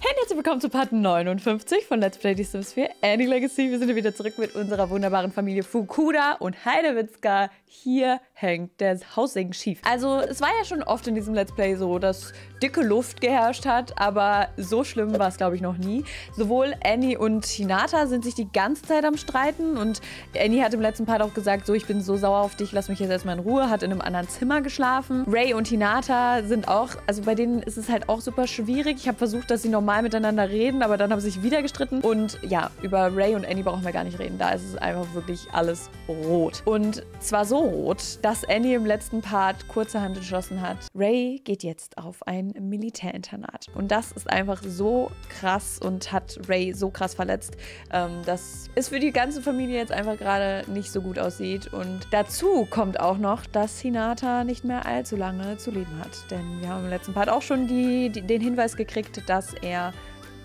Hey und herzlich willkommen zu Part 59 von Let's Play The Sims 4 Ending Legacy. Wir sind wieder zurück mit unserer wunderbaren Familie Fukuda und Heidewitzka. Hier hängt das Housing schief. Also es war ja schon oft in diesem Let's Play so, dass dicke Luft geherrscht hat, aber so schlimm war es glaube ich noch nie. Sowohl Annie und Hinata sind sich die ganze Zeit am Streiten und Annie hat im letzten Part auch gesagt, so ich bin so sauer auf dich, lass mich jetzt erstmal in Ruhe, hat in einem anderen Zimmer geschlafen. Ray und Hinata sind auch, also bei denen ist es halt auch super schwierig. Ich habe versucht, dass sie normal normal miteinander reden, aber dann haben sie sich wieder gestritten. Und ja, über Ray und Annie brauchen wir gar nicht reden. Da ist es einfach wirklich alles rot. Und zwar so rot, dass Annie im letzten Part kurzerhand entschlossen hat, Ray geht jetzt auf ein Militärinternat. Und das ist einfach so krass und hat Ray so krass verletzt, ähm, dass es für die ganze Familie jetzt einfach gerade nicht so gut aussieht. Und dazu kommt auch noch, dass Hinata nicht mehr allzu lange zu leben hat. Denn wir haben im letzten Part auch schon die, die, den Hinweis gekriegt, dass er er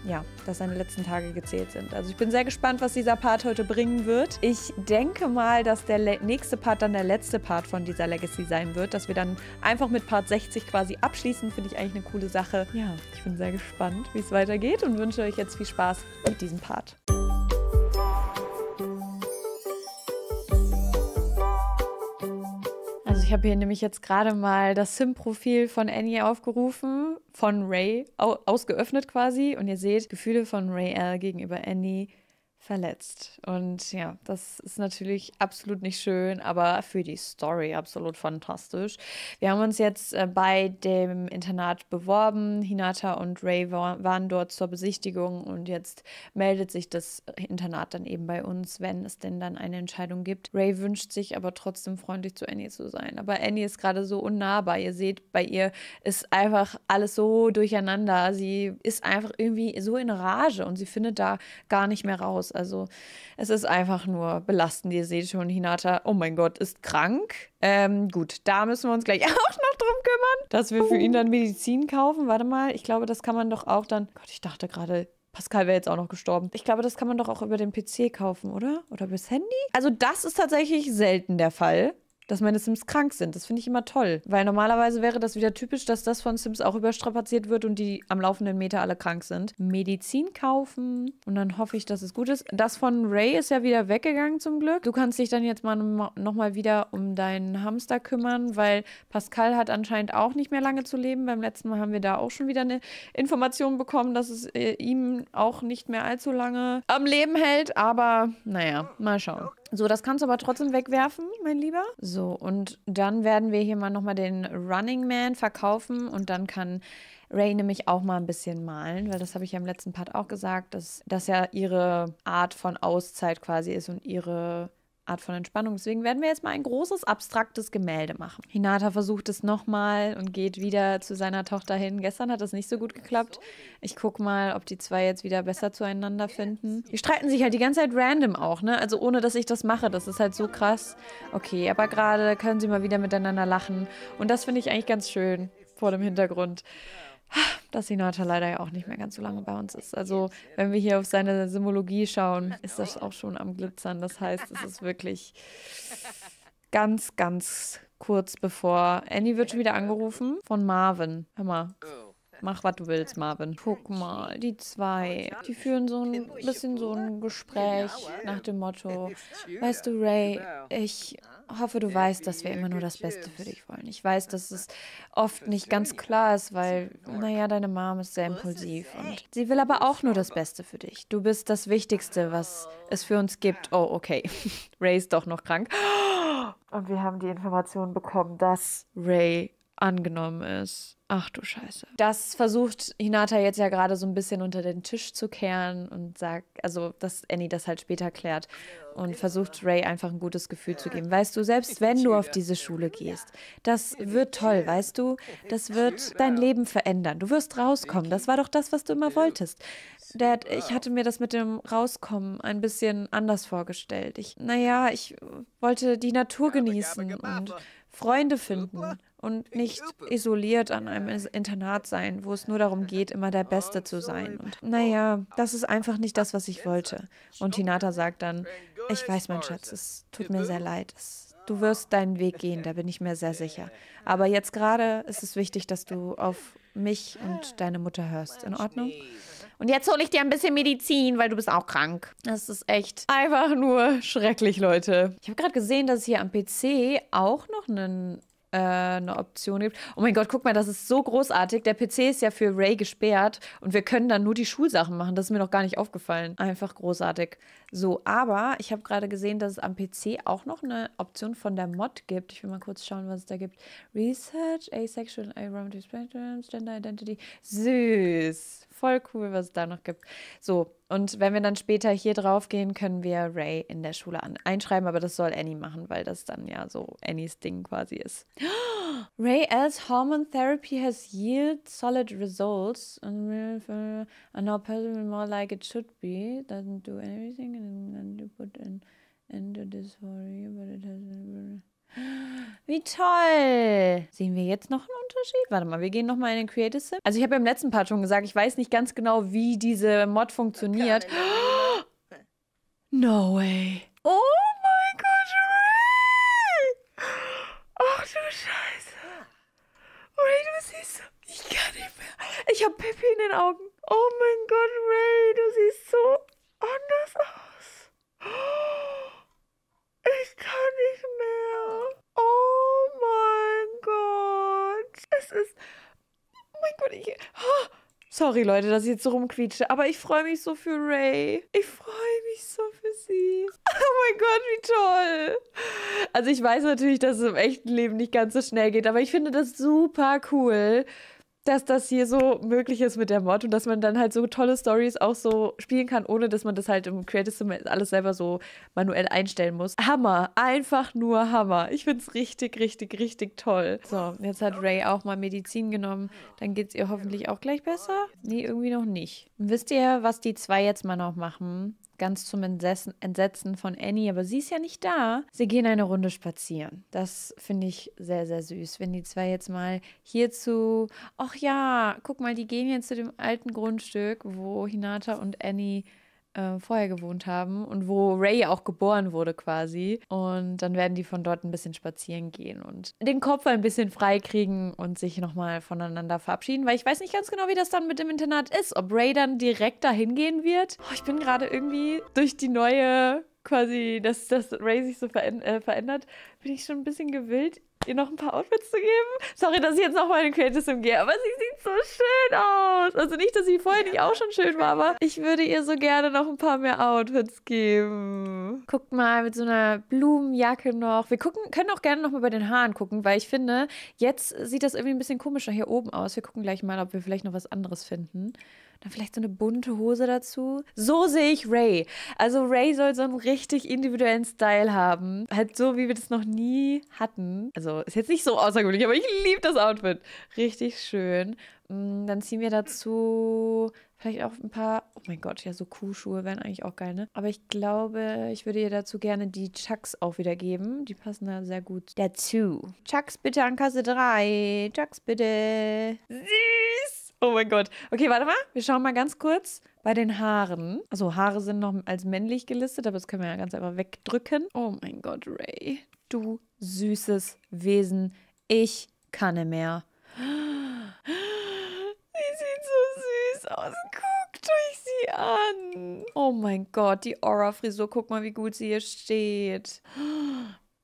ja, dass seine letzten Tage gezählt sind. Also ich bin sehr gespannt, was dieser Part heute bringen wird. Ich denke mal, dass der nächste Part dann der letzte Part von dieser Legacy sein wird, dass wir dann einfach mit Part 60 quasi abschließen, finde ich eigentlich eine coole Sache. Ja, ich bin sehr gespannt, wie es weitergeht und wünsche euch jetzt viel Spaß mit diesem Part. Also ich habe hier nämlich jetzt gerade mal das Sim-Profil von Annie aufgerufen, von Ray, ausgeöffnet quasi. Und ihr seht, Gefühle von Ray L äh, gegenüber Annie verletzt. Und ja, das ist natürlich absolut nicht schön, aber für die Story absolut fantastisch. Wir haben uns jetzt äh, bei dem Internat beworben. Hinata und Ray waren dort zur Besichtigung und jetzt meldet sich das Internat dann eben bei uns, wenn es denn dann eine Entscheidung gibt. Ray wünscht sich aber trotzdem freundlich zu Annie zu sein. Aber Annie ist gerade so unnahbar. Ihr seht, bei ihr ist einfach alles so durcheinander. Sie ist einfach irgendwie so in Rage und sie findet da gar nicht mehr raus. Also es ist einfach nur belastend. Ihr seht schon, Hinata, oh mein Gott, ist krank. Ähm, gut, da müssen wir uns gleich auch noch drum kümmern, dass wir für ihn dann Medizin kaufen. Warte mal, ich glaube, das kann man doch auch dann. Gott, ich dachte gerade, Pascal wäre jetzt auch noch gestorben. Ich glaube, das kann man doch auch über den PC kaufen, oder? Oder über das Handy? Also das ist tatsächlich selten der Fall dass meine Sims krank sind. Das finde ich immer toll. Weil normalerweise wäre das wieder typisch, dass das von Sims auch überstrapaziert wird und die am laufenden Meter alle krank sind. Medizin kaufen und dann hoffe ich, dass es gut ist. Das von Ray ist ja wieder weggegangen zum Glück. Du kannst dich dann jetzt mal nochmal wieder um deinen Hamster kümmern, weil Pascal hat anscheinend auch nicht mehr lange zu leben. Beim letzten Mal haben wir da auch schon wieder eine Information bekommen, dass es äh, ihm auch nicht mehr allzu lange am Leben hält. Aber naja, mal schauen. So, das kannst du aber trotzdem wegwerfen, mein Lieber. So, und dann werden wir hier mal nochmal den Running Man verkaufen und dann kann Ray nämlich auch mal ein bisschen malen, weil das habe ich ja im letzten Part auch gesagt, dass das ja ihre Art von Auszeit quasi ist und ihre Art von Entspannung. Deswegen werden wir jetzt mal ein großes, abstraktes Gemälde machen. Hinata versucht es nochmal und geht wieder zu seiner Tochter hin. Gestern hat das nicht so gut geklappt. Ich gucke mal, ob die zwei jetzt wieder besser zueinander finden. Die streiten sich halt die ganze Zeit random auch, ne? Also ohne, dass ich das mache. Das ist halt so krass. Okay, aber gerade können sie mal wieder miteinander lachen. Und das finde ich eigentlich ganz schön vor dem Hintergrund dass Sinatra leider ja auch nicht mehr ganz so lange bei uns ist. Also wenn wir hier auf seine Symbologie schauen, ist das auch schon am Glitzern. Das heißt, es ist wirklich ganz, ganz kurz bevor. Annie wird schon wieder angerufen von Marvin. Hör mal. Mach, was du willst, Marvin. Guck mal, die zwei, die führen so ein bisschen so ein Gespräch nach dem Motto, weißt du, Ray, ich hoffe, du weißt, dass wir immer nur das Beste für dich wollen. Ich weiß, dass es oft nicht ganz klar ist, weil, naja, deine Mom ist sehr impulsiv und sie will aber auch nur das Beste für dich. Du bist das Wichtigste, was es für uns gibt. Oh, okay. Ray ist doch noch krank. Und wir haben die Information bekommen, dass Ray angenommen ist. Ach du Scheiße. Das versucht Hinata jetzt ja gerade so ein bisschen unter den Tisch zu kehren und sagt, also dass Annie das halt später klärt und versucht Ray einfach ein gutes Gefühl zu geben. Weißt du, selbst wenn du auf diese Schule gehst, das wird toll, weißt du? Das wird dein Leben verändern. Du wirst rauskommen. Das war doch das, was du immer wolltest. Dad, ich hatte mir das mit dem Rauskommen ein bisschen anders vorgestellt. Ich, naja, ich wollte die Natur genießen und Freunde finden und nicht isoliert an einem äh, Internat sein, wo es nur darum äh, geht, immer der ah, Beste zu sein. Und naja, das ist einfach nicht das, was ich wollte. Und Hinata sagt dann, ich weiß, mein Schatz, es tut mir sehr leid. Es, du wirst deinen Weg gehen, da bin ich mir sehr sicher. Aber jetzt gerade ist es wichtig, dass du auf mich und deine Mutter hörst. In Ordnung? Und jetzt hole ich dir ein bisschen Medizin, weil du bist auch krank. Das ist echt einfach nur schrecklich, Leute. Ich habe gerade gesehen, dass es hier am PC auch noch einen äh, eine Option gibt. Oh mein Gott, guck mal, das ist so großartig. Der PC ist ja für Ray gesperrt und wir können dann nur die Schulsachen machen. Das ist mir noch gar nicht aufgefallen. Einfach großartig. So, aber ich habe gerade gesehen, dass es am PC auch noch eine Option von der Mod gibt. Ich will mal kurz schauen, was es da gibt. Research, Asexual, Aromantic Spectrum, Gender Identity. Süß. Voll cool, was es da noch gibt. So, und wenn wir dann später hier drauf gehen, können wir Ray in der Schule einschreiben, aber das soll Annie machen, weil das dann ja so Annies Ding quasi ist. Ray L's Hormone Therapy has yielded solid results and now personally more like it should be. Doesn't do anything and then you put an end to this for you, but it has wie toll. Sehen wir jetzt noch einen Unterschied? Warte mal, wir gehen nochmal in den Creative Sim. Also ich habe ja im letzten Part schon gesagt, ich weiß nicht ganz genau, wie diese Mod funktioniert. No way. Oh mein Gott, Ray! Ach du Scheiße. Ray, du siehst so... Ich kann nicht mehr. Ich habe Pippi in den Augen. Oh mein Gott, Ray, du siehst so anders aus. ich. Oh, sorry, Leute, dass ich jetzt so rumquietsche, aber ich freue mich so für Ray. Ich freue mich so für sie. Oh mein Gott, wie toll. Also ich weiß natürlich, dass es im echten Leben nicht ganz so schnell geht, aber ich finde das super cool, dass das hier so möglich ist mit der Mod und dass man dann halt so tolle Stories auch so spielen kann, ohne dass man das halt im Creative Sim alles selber so manuell einstellen muss. Hammer, einfach nur Hammer. Ich find's richtig, richtig, richtig toll. So, jetzt hat Ray auch mal Medizin genommen. Dann geht's ihr hoffentlich auch gleich besser. Nee, irgendwie noch nicht. Wisst ihr, was die zwei jetzt mal noch machen? ganz zum Entsetzen von Annie, aber sie ist ja nicht da. Sie gehen eine Runde spazieren. Das finde ich sehr, sehr süß, wenn die zwei jetzt mal hierzu, ach ja, guck mal, die gehen jetzt zu dem alten Grundstück, wo Hinata und Annie äh, vorher gewohnt haben und wo Ray auch geboren wurde quasi. Und dann werden die von dort ein bisschen spazieren gehen und den Kopf ein bisschen frei kriegen und sich nochmal voneinander verabschieden, weil ich weiß nicht ganz genau, wie das dann mit dem Internat ist, ob Ray dann direkt dahin gehen wird. Oh, ich bin gerade irgendwie durch die neue quasi, dass das Ray sich so veränd äh, verändert, bin ich schon ein bisschen gewillt, ihr noch ein paar Outfits zu geben. Sorry, dass ich jetzt noch meine Creators umgehe, aber sie sieht so schön aus. Also nicht, dass sie vorher nicht auch schon schön war, aber ich würde ihr so gerne noch ein paar mehr Outfits geben. Guckt mal, mit so einer Blumenjacke noch. Wir gucken, können auch gerne nochmal bei den Haaren gucken, weil ich finde, jetzt sieht das irgendwie ein bisschen komischer hier oben aus. Wir gucken gleich mal, ob wir vielleicht noch was anderes finden dann vielleicht so eine bunte Hose dazu. So sehe ich Ray. Also Ray soll so einen richtig individuellen Style haben. Halt so, wie wir das noch nie hatten. Also ist jetzt nicht so außergewöhnlich, aber ich liebe das Outfit. Richtig schön. Mm, dann ziehen wir dazu vielleicht auch ein paar, oh mein Gott, ja, so Kuhschuhe wären eigentlich auch geil, ne? Aber ich glaube, ich würde ihr dazu gerne die Chucks auch wieder geben. Die passen da sehr gut dazu. Chucks bitte an Kasse 3. Chucks bitte. Süß! Oh mein Gott. Okay, warte mal. Wir schauen mal ganz kurz bei den Haaren. Also Haare sind noch als männlich gelistet, aber das können wir ja ganz einfach wegdrücken. Oh mein Gott, Ray. Du süßes Wesen. Ich kann nicht mehr. Sie sieht so süß aus. Guckt euch sie an. Oh mein Gott, die Aura-Frisur. Guck mal, wie gut sie hier steht. Oh.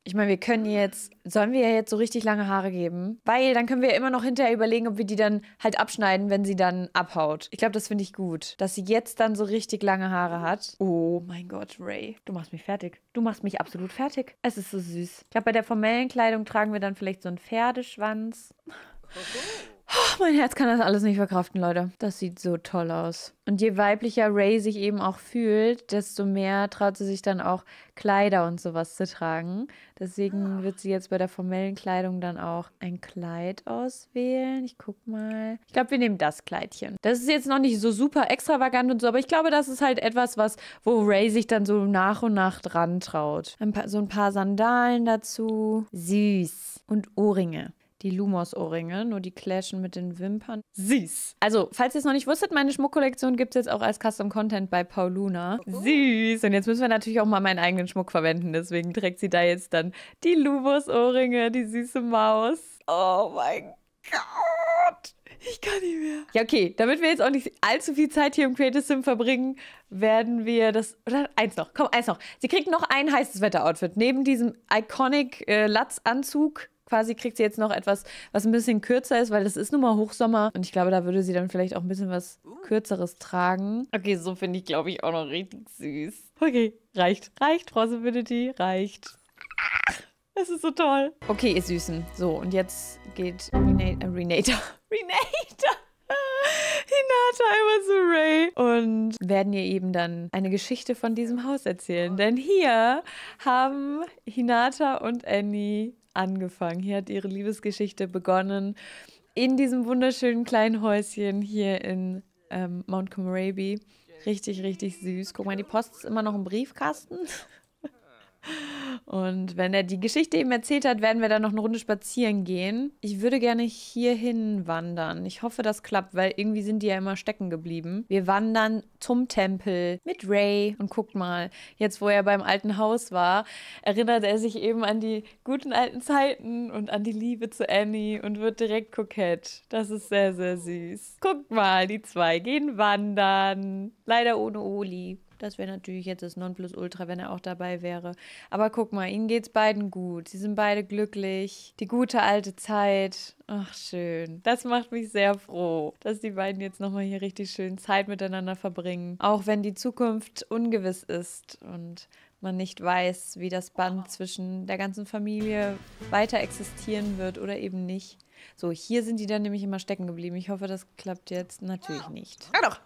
Ich meine, wir können jetzt, sollen wir ihr jetzt so richtig lange Haare geben? Weil dann können wir ja immer noch hinterher überlegen, ob wir die dann halt abschneiden, wenn sie dann abhaut. Ich glaube, das finde ich gut, dass sie jetzt dann so richtig lange Haare hat. Oh mein Gott, Ray, du machst mich fertig. Du machst mich absolut fertig. Es ist so süß. Ich glaube, bei der formellen Kleidung tragen wir dann vielleicht so einen Pferdeschwanz. Okay. Oh, Oh, mein Herz kann das alles nicht verkraften, Leute. Das sieht so toll aus. Und je weiblicher Ray sich eben auch fühlt, desto mehr traut sie sich dann auch Kleider und sowas zu tragen. Deswegen ah. wird sie jetzt bei der formellen Kleidung dann auch ein Kleid auswählen. Ich guck mal. Ich glaube, wir nehmen das Kleidchen. Das ist jetzt noch nicht so super extravagant und so, aber ich glaube, das ist halt etwas, was wo Ray sich dann so nach und nach dran traut. Ein paar, so ein paar Sandalen dazu. Süß. Und Ohrringe die Lumos-Ohrringe, nur die clashen mit den Wimpern. Süß. Also, falls ihr es noch nicht wusstet, meine Schmuckkollektion gibt es jetzt auch als Custom Content bei Pauluna. Uh. Süß. Und jetzt müssen wir natürlich auch mal meinen eigenen Schmuck verwenden. Deswegen trägt sie da jetzt dann die Lumos-Ohrringe, die süße Maus. Oh mein Gott. Ich kann nicht mehr. Ja, okay. Damit wir jetzt auch nicht allzu viel Zeit hier im Creative Sim verbringen, werden wir das. Oder eins noch. Komm, eins noch. Sie kriegt noch ein heißes Wetter-Outfit. Neben diesem iconic äh, Latz-Anzug quasi kriegt sie jetzt noch etwas, was ein bisschen kürzer ist, weil das ist nun mal Hochsommer. Und ich glaube, da würde sie dann vielleicht auch ein bisschen was Kürzeres tragen. Okay, so finde ich, glaube ich, auch noch richtig süß. Okay, reicht. Reicht, Frosability, reicht. Das ist so toll. Okay, ihr Süßen. So, und jetzt geht äh, Renata. Renata. Renata. Hinata einmal zu Ray und werden ihr eben dann eine Geschichte von diesem Haus erzählen. Denn hier haben Hinata und Annie angefangen. Hier hat ihre Liebesgeschichte begonnen. In diesem wunderschönen kleinen Häuschen hier in ähm, Mount Comoraby. Richtig, richtig süß. Guck mal, die Post ist immer noch im Briefkasten. Und wenn er die Geschichte eben erzählt hat, werden wir dann noch eine Runde spazieren gehen. Ich würde gerne hierhin wandern. Ich hoffe, das klappt, weil irgendwie sind die ja immer stecken geblieben. Wir wandern zum Tempel mit Ray und guckt mal, jetzt wo er beim alten Haus war, erinnert er sich eben an die guten alten Zeiten und an die Liebe zu Annie und wird direkt kokett. Das ist sehr, sehr süß. Guckt mal, die zwei gehen wandern. Leider ohne Oli. Das wäre natürlich jetzt das Nonplusultra, wenn er auch dabei wäre. Aber guck mal, ihnen geht's beiden gut. Sie sind beide glücklich. Die gute alte Zeit. Ach, schön. Das macht mich sehr froh, dass die beiden jetzt nochmal hier richtig schön Zeit miteinander verbringen. Auch wenn die Zukunft ungewiss ist und man nicht weiß, wie das Band oh. zwischen der ganzen Familie weiter existieren wird oder eben nicht. So, hier sind die dann nämlich immer stecken geblieben. Ich hoffe, das klappt jetzt natürlich nicht. Ja doch.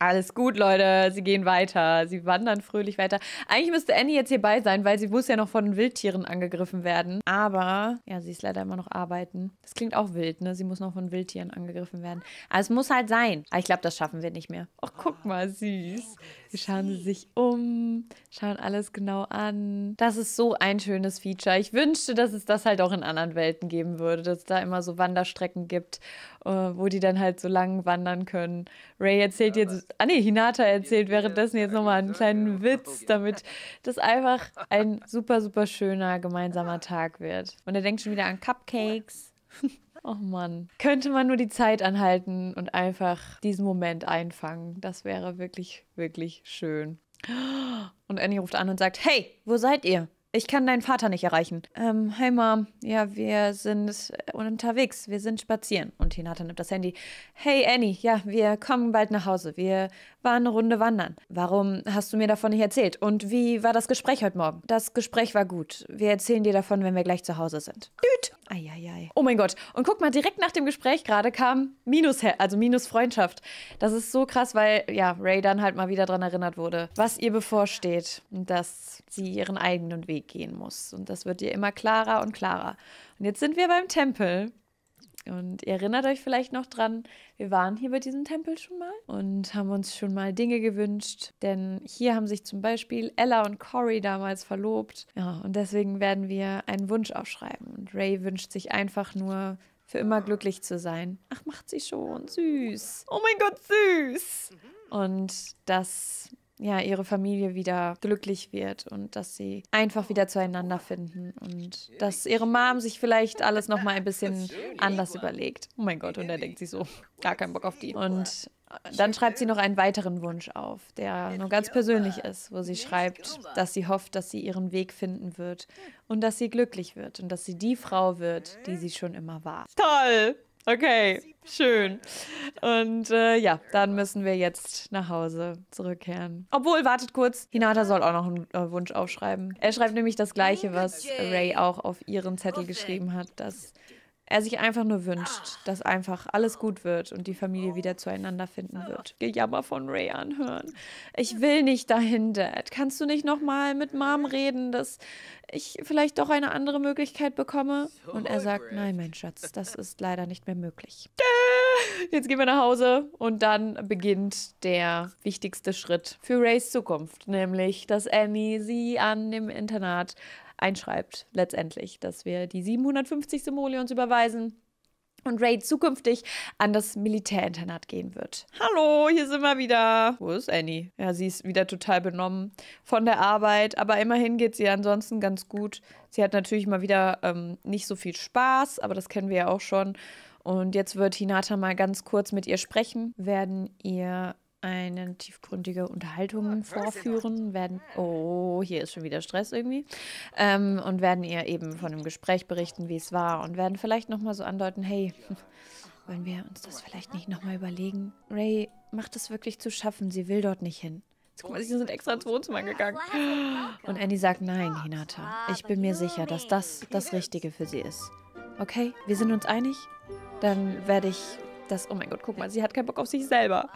Alles gut, Leute. Sie gehen weiter. Sie wandern fröhlich weiter. Eigentlich müsste Annie jetzt hierbei sein, weil sie muss ja noch von Wildtieren angegriffen werden. Aber, ja, sie ist leider immer noch arbeiten. Das klingt auch wild, ne? Sie muss noch von Wildtieren angegriffen werden. Aber also es muss halt sein. Aber ich glaube, das schaffen wir nicht mehr. Ach, guck mal, süß. Sie schauen sie sich um, schauen alles genau an. Das ist so ein schönes Feature. Ich wünschte, dass es das halt auch in anderen Welten geben würde, dass es da immer so Wanderstrecken gibt, äh, wo die dann halt so lang wandern können. Ray erzählt jetzt, ah nee, Hinata erzählt währenddessen jetzt nochmal einen kleinen Witz, damit das einfach ein super, super schöner gemeinsamer Tag wird. Und er denkt schon wieder an Cupcakes. Oh Mann. Könnte man nur die Zeit anhalten und einfach diesen Moment einfangen. Das wäre wirklich, wirklich schön. Und Annie ruft an und sagt, hey, wo seid ihr? Ich kann deinen Vater nicht erreichen. Ähm, hey Mom, ja, wir sind äh, unterwegs, wir sind spazieren. Und Hinata nimmt das Handy. Hey Annie, ja, wir kommen bald nach Hause. Wir waren eine Runde wandern. Warum hast du mir davon nicht erzählt? Und wie war das Gespräch heute Morgen? Das Gespräch war gut. Wir erzählen dir davon, wenn wir gleich zu Hause sind. Düt! Eieiei. Oh mein Gott. Und guck mal, direkt nach dem Gespräch gerade kam Minus, also Minus Freundschaft. Das ist so krass, weil ja, Ray dann halt mal wieder daran erinnert wurde, was ihr bevorsteht, dass sie ihren eigenen Weg Weg gehen muss. Und das wird dir immer klarer und klarer. Und jetzt sind wir beim Tempel. Und ihr erinnert euch vielleicht noch dran, wir waren hier bei diesem Tempel schon mal und haben uns schon mal Dinge gewünscht. Denn hier haben sich zum Beispiel Ella und Cory damals verlobt. Ja, und deswegen werden wir einen Wunsch aufschreiben. Und Ray wünscht sich einfach nur, für immer glücklich zu sein. Ach, macht sie schon. Süß. Oh mein Gott, süß. Und das ja, ihre Familie wieder glücklich wird und dass sie einfach wieder zueinander finden und dass ihre Mom sich vielleicht alles nochmal ein bisschen anders überlegt. Oh mein Gott, und er denkt sich so, gar keinen Bock auf die. Und dann schreibt sie noch einen weiteren Wunsch auf, der nur ganz persönlich ist, wo sie schreibt, dass sie hofft, dass sie ihren Weg finden wird und dass sie glücklich wird und dass sie die Frau wird, die sie schon immer war. Toll! Okay, schön. Und äh, ja, dann müssen wir jetzt nach Hause zurückkehren. Obwohl, wartet kurz. Hinata soll auch noch einen äh, Wunsch aufschreiben. Er schreibt nämlich das Gleiche, was Ray auch auf ihren Zettel geschrieben hat, dass er sich einfach nur wünscht, dass einfach alles gut wird und die Familie wieder zueinander finden wird. Gejammer von Ray anhören. Ich will nicht dahin, Dad. Kannst du nicht nochmal mit Mom reden, dass ich vielleicht doch eine andere Möglichkeit bekomme? Und er sagt, nein, mein Schatz, das ist leider nicht mehr möglich. Dad! jetzt gehen wir nach Hause und dann beginnt der wichtigste Schritt für Rays Zukunft, nämlich, dass Annie sie an dem Internat einschreibt, letztendlich, dass wir die 750 Simoleons überweisen und Ray zukünftig an das Militärinternat gehen wird. Hallo, hier sind wir wieder. Wo ist Annie? Ja, sie ist wieder total benommen von der Arbeit, aber immerhin geht sie ansonsten ganz gut. Sie hat natürlich mal wieder ähm, nicht so viel Spaß, aber das kennen wir ja auch schon. Und jetzt wird Hinata mal ganz kurz mit ihr sprechen, werden ihr eine tiefgründige Unterhaltung oh, vorführen, werden, oh, hier ist schon wieder Stress irgendwie, ähm, und werden ihr eben von dem Gespräch berichten, wie es war und werden vielleicht nochmal so andeuten, hey, wollen wir uns das vielleicht nicht nochmal überlegen? Ray macht es wirklich zu schaffen, sie will dort nicht hin. guck mal, sie sind extra ins Wohnzimmer gegangen. Und Andy sagt, nein, Hinata, ich bin mir sicher, dass das das Richtige für sie ist. Okay, wir sind uns einig? dann werde ich das. Oh mein Gott, guck mal, sie hat keinen Bock auf sich selber.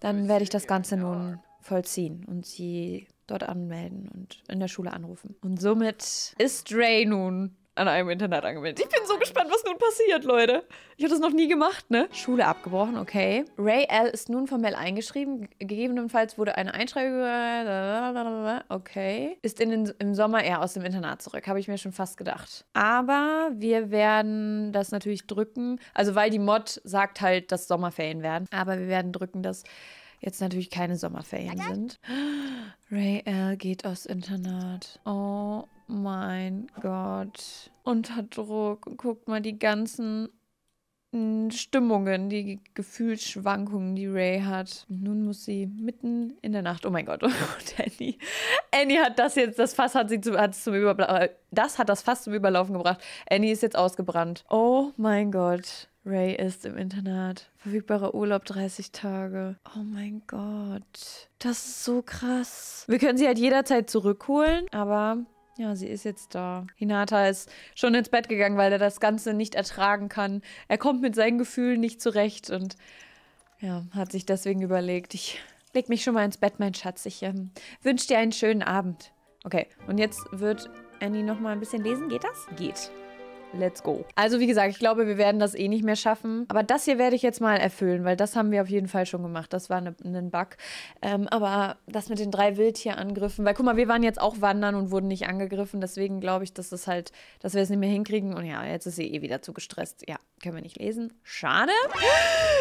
Dann werde ich das Ganze nun vollziehen und sie dort anmelden und in der Schule anrufen. Und somit ist Ray nun an einem Internat angemeldet. Ich bin so gespannt, was nun passiert, Leute. Ich habe das noch nie gemacht, ne? Schule abgebrochen, okay. Ray L. ist nun formell eingeschrieben. Gegebenenfalls wurde eine Einschreibung... Äh, okay. Ist in den, im Sommer eher aus dem Internat zurück. Habe ich mir schon fast gedacht. Aber wir werden das natürlich drücken. Also weil die Mod sagt halt, dass Sommerferien werden. Aber wir werden drücken, dass jetzt natürlich keine Sommerferien sind. Ray L. geht aus Internat. Oh, mein Gott. Unter Druck. Und guckt mal die ganzen mm, Stimmungen, die Gefühlsschwankungen, die Ray hat. Nun muss sie mitten in der Nacht. Oh mein Gott, und oh Annie. Annie hat das jetzt, das Fass hat sie zum, hat zum Überlaufen. Äh, das hat das Fass zum Überlaufen gebracht. Annie ist jetzt ausgebrannt. Oh mein Gott. Ray ist im Internat. Verfügbarer Urlaub 30 Tage. Oh mein Gott. Das ist so krass. Wir können sie halt jederzeit zurückholen, aber ja, sie ist jetzt da. Hinata ist schon ins Bett gegangen, weil er das Ganze nicht ertragen kann. Er kommt mit seinen Gefühlen nicht zurecht und ja, hat sich deswegen überlegt, ich leg mich schon mal ins Bett, mein Schatz. Ich ähm, wünsche dir einen schönen Abend. Okay, und jetzt wird Annie noch mal ein bisschen lesen. Geht das? Geht. Let's go. Also wie gesagt, ich glaube, wir werden das eh nicht mehr schaffen. Aber das hier werde ich jetzt mal erfüllen, weil das haben wir auf jeden Fall schon gemacht. Das war ein ne, ne Bug. Ähm, aber das mit den drei Wildtierangriffen, weil guck mal, wir waren jetzt auch wandern und wurden nicht angegriffen. Deswegen glaube ich, dass das halt, dass wir es nicht mehr hinkriegen. Und ja, jetzt ist sie eh wieder zu gestresst. Ja, können wir nicht lesen. Schade.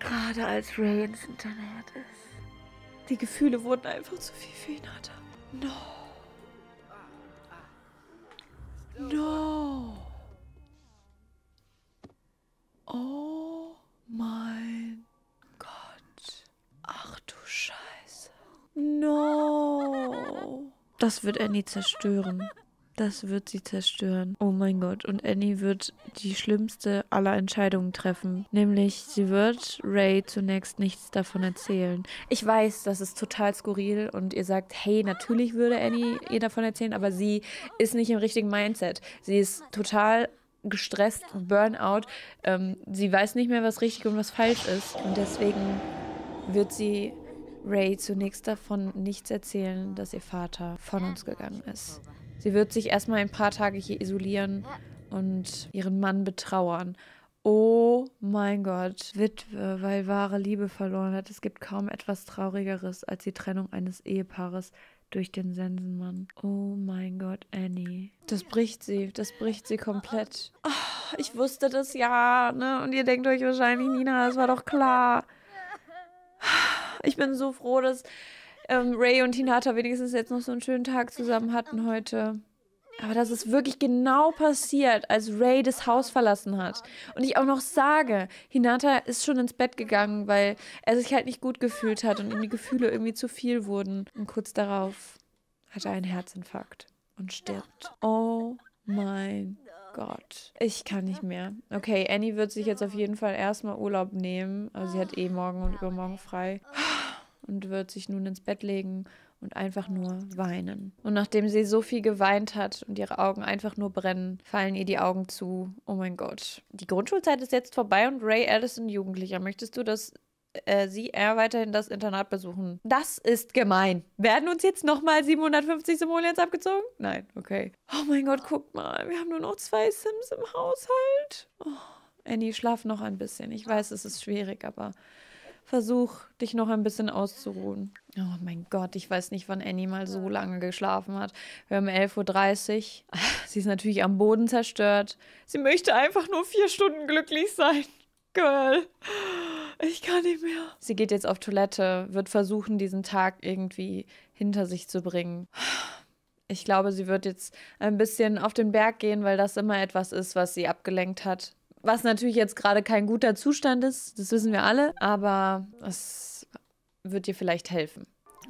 Gerade als Ray ins Internet ist. Die Gefühle wurden einfach zu viel für ihn, Ada. No. No. Oh mein Gott. Ach du Scheiße. No. Das wird Annie zerstören. Das wird sie zerstören. Oh mein Gott. Und Annie wird die schlimmste aller Entscheidungen treffen. Nämlich, sie wird Ray zunächst nichts davon erzählen. Ich weiß, das ist total skurril und ihr sagt, hey, natürlich würde Annie ihr davon erzählen, aber sie ist nicht im richtigen Mindset. Sie ist total gestresst, Burnout. Ähm, sie weiß nicht mehr, was richtig und was falsch ist. Und deswegen wird sie Ray zunächst davon nichts erzählen, dass ihr Vater von uns gegangen ist. Sie wird sich erstmal ein paar Tage hier isolieren und ihren Mann betrauern. Oh mein Gott, Witwe, weil wahre Liebe verloren hat. Es gibt kaum etwas Traurigeres als die Trennung eines Ehepaares durch den Sensenmann. Oh mein Gott, Annie. Das bricht sie, das bricht sie komplett. Oh, ich wusste das ja, ne? Und ihr denkt euch wahrscheinlich, Nina, es war doch klar. Ich bin so froh, dass ähm, Ray und Hinata wenigstens jetzt noch so einen schönen Tag zusammen hatten heute. Aber das ist wirklich genau passiert, als Ray das Haus verlassen hat. Und ich auch noch sage, Hinata ist schon ins Bett gegangen, weil er sich halt nicht gut gefühlt hat und ihm die Gefühle irgendwie zu viel wurden. Und kurz darauf hat er einen Herzinfarkt und stirbt. Oh mein Gott. Ich kann nicht mehr. Okay, Annie wird sich jetzt auf jeden Fall erstmal Urlaub nehmen. Also sie hat eh morgen und übermorgen frei und wird sich nun ins Bett legen und einfach nur weinen. Und nachdem sie so viel geweint hat und ihre Augen einfach nur brennen, fallen ihr die Augen zu. Oh mein Gott. Die Grundschulzeit ist jetzt vorbei und Ray Allison Jugendlicher. Möchtest du, dass äh, sie er weiterhin das Internat besuchen? Das ist gemein. Werden uns jetzt nochmal 750 Simoleons abgezogen? Nein, okay. Oh mein Gott, guck mal. Wir haben nur noch zwei Sims im Haushalt. Oh, Annie, schlaf noch ein bisschen. Ich weiß, es ist schwierig, aber versuch dich noch ein bisschen auszuruhen. Oh mein Gott, ich weiß nicht, wann Annie mal so lange geschlafen hat. Wir haben 11.30 Uhr. Sie ist natürlich am Boden zerstört. Sie möchte einfach nur vier Stunden glücklich sein. Girl, ich kann nicht mehr. Sie geht jetzt auf Toilette, wird versuchen, diesen Tag irgendwie hinter sich zu bringen. Ich glaube, sie wird jetzt ein bisschen auf den Berg gehen, weil das immer etwas ist, was sie abgelenkt hat. Was natürlich jetzt gerade kein guter Zustand ist, das wissen wir alle, aber es wird dir vielleicht helfen.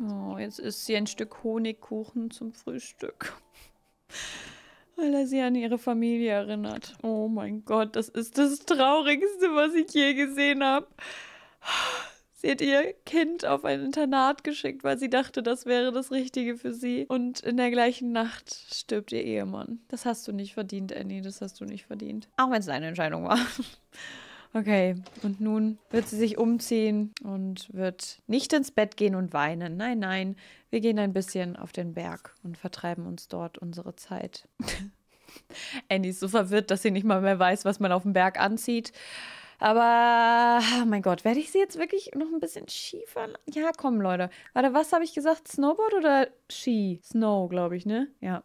Oh, jetzt isst sie ein Stück Honigkuchen zum Frühstück. Weil er sie an ihre Familie erinnert. Oh mein Gott, das ist das Traurigste, was ich je gesehen habe. Sie hat ihr Kind auf ein Internat geschickt, weil sie dachte, das wäre das Richtige für sie. Und in der gleichen Nacht stirbt ihr Ehemann. Das hast du nicht verdient, Annie. Das hast du nicht verdient. Auch wenn es deine Entscheidung war. Okay, und nun wird sie sich umziehen und wird nicht ins Bett gehen und weinen. Nein, nein, wir gehen ein bisschen auf den Berg und vertreiben uns dort unsere Zeit. Annie ist so verwirrt, dass sie nicht mal mehr weiß, was man auf dem Berg anzieht. Aber, oh mein Gott, werde ich sie jetzt wirklich noch ein bisschen schiefern? Ja, komm, Leute. Warte, was habe ich gesagt? Snowboard oder Ski? Snow, glaube ich, ne? Ja.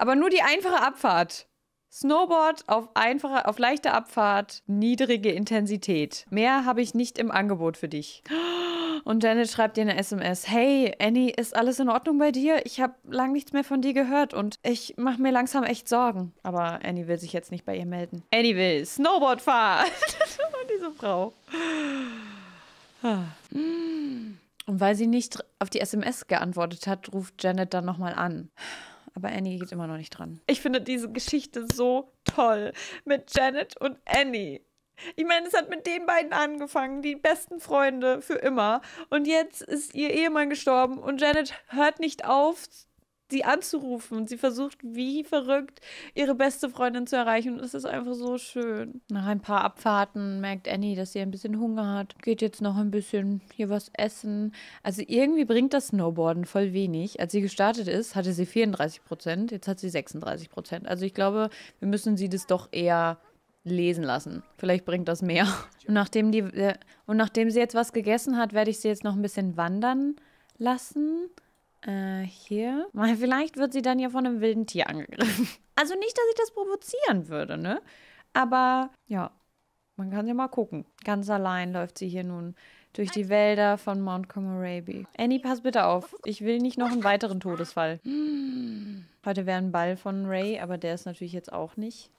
Aber nur die einfache Abfahrt. Snowboard auf einfache, auf leichte Abfahrt, niedrige Intensität. Mehr habe ich nicht im Angebot für dich. Oh. Und Janet schreibt ihr eine SMS. Hey, Annie, ist alles in Ordnung bei dir? Ich habe lang nichts mehr von dir gehört und ich mache mir langsam echt Sorgen. Aber Annie will sich jetzt nicht bei ihr melden. Annie will Snowboard fahren. und diese Frau. Und weil sie nicht auf die SMS geantwortet hat, ruft Janet dann nochmal an aber Annie geht immer noch nicht dran. Ich finde diese Geschichte so toll mit Janet und Annie. Ich meine, es hat mit den beiden angefangen, die besten Freunde für immer. Und jetzt ist ihr Ehemann gestorben und Janet hört nicht auf, sie anzurufen. Sie versucht wie verrückt, ihre beste Freundin zu erreichen. Und es ist einfach so schön. Nach ein paar Abfahrten merkt Annie, dass sie ein bisschen Hunger hat. Geht jetzt noch ein bisschen hier was essen. Also irgendwie bringt das Snowboarden voll wenig. Als sie gestartet ist, hatte sie 34 Prozent. Jetzt hat sie 36 Prozent. Also ich glaube, wir müssen sie das doch eher lesen lassen. Vielleicht bringt das mehr. Und nachdem, die, äh, und nachdem sie jetzt was gegessen hat, werde ich sie jetzt noch ein bisschen wandern lassen. Äh, hier. Weil vielleicht wird sie dann ja von einem wilden Tier angegriffen. Also nicht, dass ich das provozieren würde, ne? Aber ja, man kann ja mal gucken. Ganz allein läuft sie hier nun durch die Wälder von Mount Comoraby. Annie, pass bitte auf. Ich will nicht noch einen weiteren Todesfall. Heute wäre ein Ball von Ray, aber der ist natürlich jetzt auch nicht.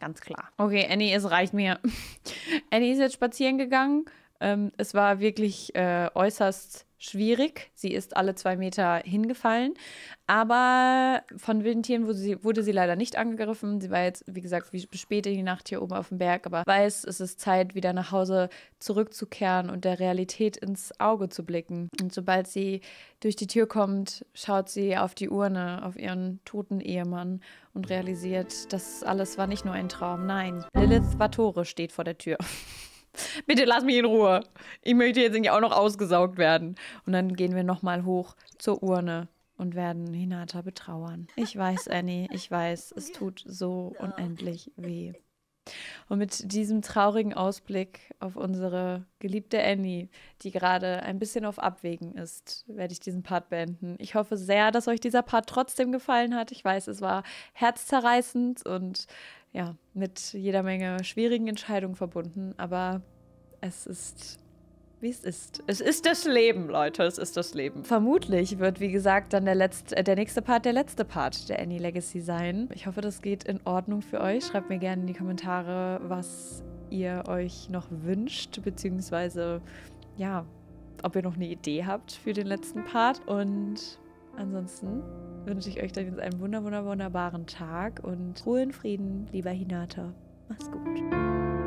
Ganz klar. Okay, Annie, es reicht mir. Annie ist jetzt spazieren gegangen, ähm, es war wirklich äh, äußerst schwierig. Sie ist alle zwei Meter hingefallen. Aber von wilden Tieren wurde sie, wurde sie leider nicht angegriffen. Sie war jetzt, wie gesagt, wie spät in die Nacht hier oben auf dem Berg, aber weiß, es ist Zeit, wieder nach Hause zurückzukehren und der Realität ins Auge zu blicken. Und sobald sie durch die Tür kommt, schaut sie auf die Urne, auf ihren toten Ehemann und realisiert, das alles war nicht nur ein Traum. Nein, Lilith Vatore steht vor der Tür. Bitte lass mich in Ruhe. Ich möchte jetzt nicht auch noch ausgesaugt werden. Und dann gehen wir nochmal hoch zur Urne und werden Hinata betrauern. Ich weiß, Annie, ich weiß, es tut so unendlich weh. Und mit diesem traurigen Ausblick auf unsere geliebte Annie, die gerade ein bisschen auf Abwägen ist, werde ich diesen Part beenden. Ich hoffe sehr, dass euch dieser Part trotzdem gefallen hat. Ich weiß, es war herzzerreißend und ja, mit jeder Menge schwierigen Entscheidungen verbunden, aber es ist, wie es ist. Es ist das Leben, Leute, es ist das Leben. Vermutlich wird, wie gesagt, dann der, letzte, äh, der nächste Part der letzte Part der Annie Legacy sein. Ich hoffe, das geht in Ordnung für euch. Schreibt mir gerne in die Kommentare, was ihr euch noch wünscht, beziehungsweise, ja, ob ihr noch eine Idee habt für den letzten Part. Und ansonsten wünsche ich euch dann jetzt einen wunder, wunder, wunderbaren Tag und Ruhe Frieden, lieber Hinata. Mach's gut.